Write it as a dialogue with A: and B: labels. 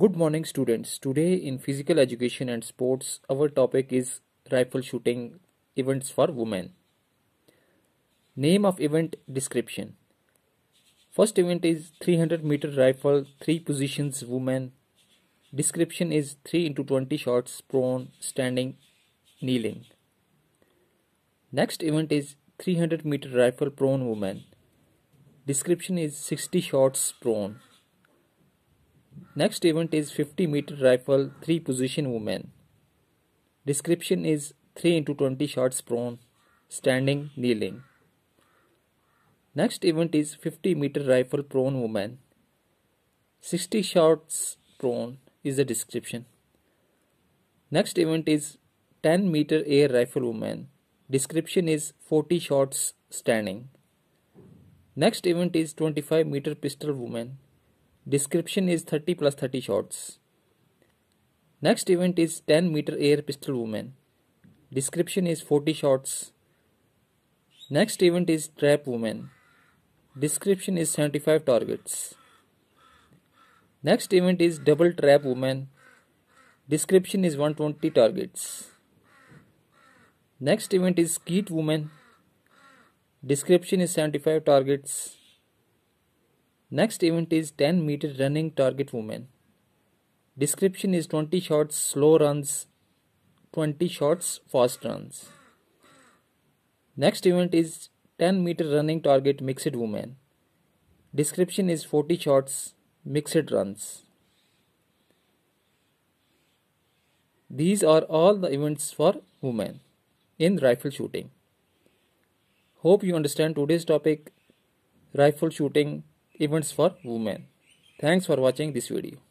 A: Good morning, students. Today in physical education and sports, our topic is rifle shooting events for women. Name of event description. First event is 300 meter rifle, three positions women. Description is 3 into 20 shots prone, standing, kneeling. Next event is 300 meter rifle prone woman. Description is 60 shots prone. Next event is 50 meter rifle 3 position woman. Description is 3 into 20 shots prone, standing, kneeling. Next event is 50 meter rifle prone woman. 60 shots prone is the description. Next event is 10 meter air rifle woman. Description is 40 shots standing. Next event is 25 meter pistol woman. Description is 30 plus 30 shots. Next event is 10 meter air pistol woman. Description is 40 shots. Next event is trap woman. Description is 75 targets. Next event is double trap woman. Description is 120 targets. Next event is skeet woman. Description is 75 targets. Next event is 10 meter running target woman. Description is 20 shots slow runs, 20 shots fast runs. Next event is 10 meter running target mixed woman. Description is 40 shots mixed runs. These are all the events for women in rifle shooting. Hope you understand today's topic rifle shooting events for women. Thanks for watching this video.